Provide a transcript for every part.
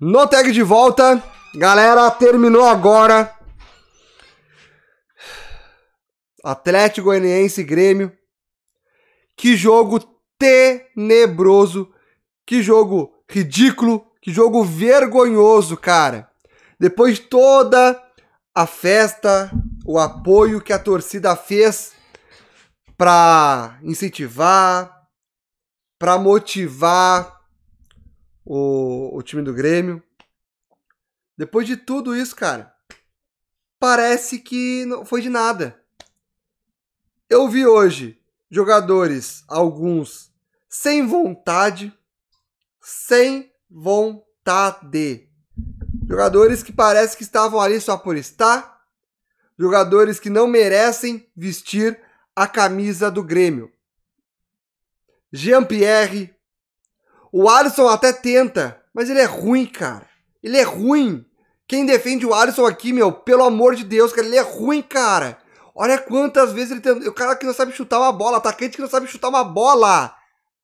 No tag de volta. Galera, terminou agora. Atlético Goianiense Grêmio. Que jogo tenebroso. Que jogo ridículo. Que jogo vergonhoso, cara. Depois de toda a festa, o apoio que a torcida fez para incentivar, para motivar, o, o time do Grêmio. Depois de tudo isso, cara, parece que não foi de nada. Eu vi hoje jogadores, alguns, sem vontade, sem vontade. Jogadores que parece que estavam ali só por estar, jogadores que não merecem vestir a camisa do Grêmio. Jean-Pierre, o Alisson até tenta, mas ele é ruim, cara. Ele é ruim. Quem defende o Alisson aqui, meu, pelo amor de Deus, cara, ele é ruim, cara. Olha quantas vezes ele O cara que não sabe chutar uma bola, atacante que não sabe chutar uma bola.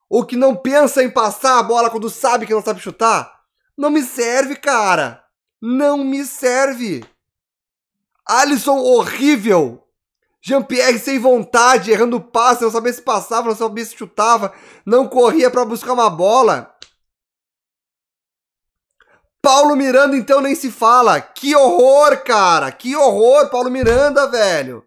Ou que não pensa em passar a bola quando sabe que não sabe chutar. Não me serve, cara. Não me serve. Alisson horrível, Jean-Pierre sem vontade, errando passe, não sabia se passava, não sabia se chutava, não corria para buscar uma bola. Paulo Miranda, então, nem se fala. Que horror, cara! Que horror, Paulo Miranda, velho!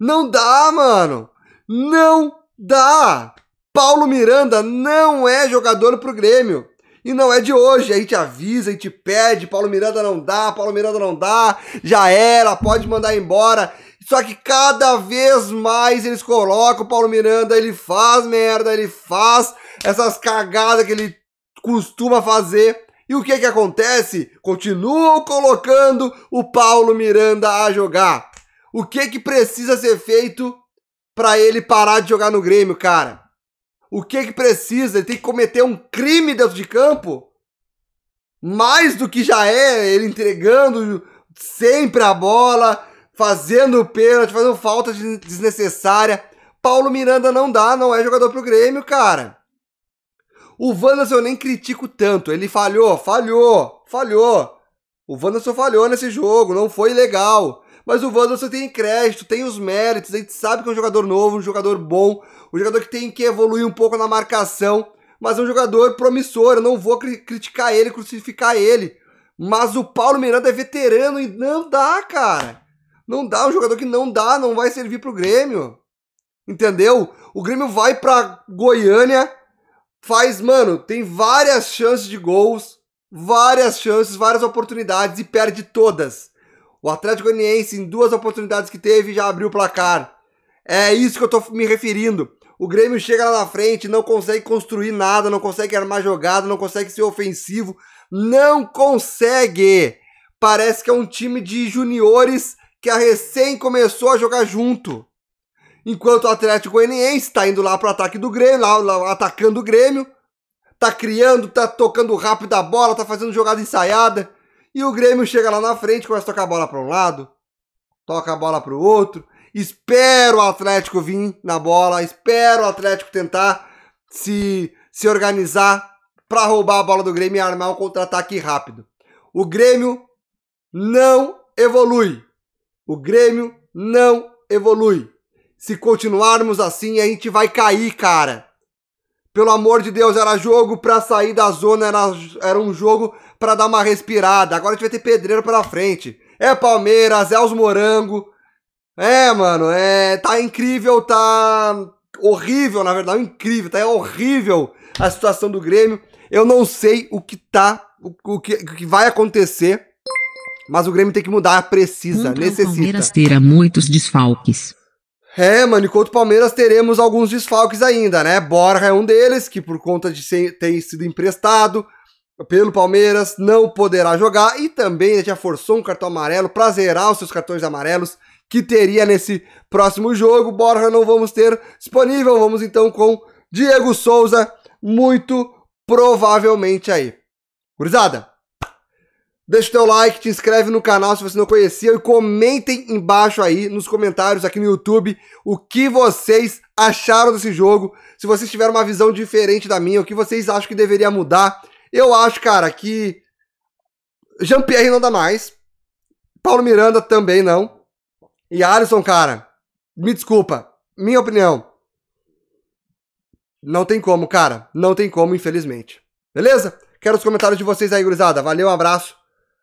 Não dá, mano! Não dá! Paulo Miranda não é jogador pro Grêmio. E não é de hoje, a gente avisa, a gente pede, Paulo Miranda não dá, Paulo Miranda não dá, já era, pode mandar embora. Só que cada vez mais eles colocam o Paulo Miranda, ele faz merda, ele faz essas cagadas que ele costuma fazer. E o que que acontece? Continuam colocando o Paulo Miranda a jogar. O que que precisa ser feito para ele parar de jogar no Grêmio, cara? O que que precisa? Ele tem que cometer um crime dentro de campo? Mais do que já é, ele entregando sempre a bola, fazendo pênalti, fazendo falta desnecessária. Paulo Miranda não dá, não é jogador pro Grêmio, cara. O Wanderson eu nem critico tanto. Ele falhou, falhou, falhou. O Wanderson falhou nesse jogo, não foi legal. Mas o Wanderson tem crédito, tem os méritos, a gente sabe que é um jogador novo, um jogador bom, um jogador que tem que evoluir um pouco na marcação, mas é um jogador promissor, eu não vou cri criticar ele, crucificar ele. Mas o Paulo Miranda é veterano e não dá, cara. Não dá, um jogador que não dá, não vai servir pro Grêmio. Entendeu? O Grêmio vai pra Goiânia, faz, mano, tem várias chances de gols, várias chances, várias oportunidades e perde todas. O Atlético Goianiense, em duas oportunidades que teve, já abriu o placar. É isso que eu tô me referindo. O Grêmio chega lá na frente, não consegue construir nada, não consegue armar jogada, não consegue ser ofensivo, não consegue. Parece que é um time de juniores que a recém começou a jogar junto. Enquanto o Atlético Goianiense está indo lá para o ataque do Grêmio, lá, lá, atacando o Grêmio, tá criando, tá tocando rápido a bola, tá fazendo jogada ensaiada, e o Grêmio chega lá na frente, começa a tocar a bola para um lado, toca a bola para o outro, espera o Atlético vir na bola, espera o Atlético tentar se, se organizar para roubar a bola do Grêmio e armar um contra-ataque rápido. O Grêmio não evolui. O Grêmio não evolui. Se continuarmos assim, a gente vai cair, cara. Pelo amor de Deus, era jogo pra sair da zona, era, era um jogo pra dar uma respirada. Agora a gente vai ter pedreiro pela frente. É Palmeiras, é os Morango. É, mano, é. Tá incrível, tá. Horrível, na verdade, incrível, tá horrível a situação do Grêmio. Eu não sei o que tá, o, o, que, o que vai acontecer mas o Grêmio tem que mudar, precisa, Contra necessita. O Palmeiras terá muitos desfalques. É, mano, enquanto o Palmeiras teremos alguns desfalques ainda, né? Borra é um deles, que por conta de ser, ter sido emprestado pelo Palmeiras, não poderá jogar. E também né, já forçou um cartão amarelo para zerar os seus cartões amarelos que teria nesse próximo jogo. Borra não vamos ter disponível. Vamos então com Diego Souza, muito provavelmente aí. Gurizada, Deixa o teu like, te inscreve no canal se você não conhecia e comentem embaixo aí nos comentários aqui no YouTube o que vocês acharam desse jogo, se vocês tiveram uma visão diferente da minha, o que vocês acham que deveria mudar. Eu acho, cara, que Jean-Pierre não dá mais, Paulo Miranda também não, e Alisson, cara, me desculpa, minha opinião, não tem como, cara, não tem como, infelizmente. Beleza? Quero os comentários de vocês aí, gurizada. Valeu, um abraço.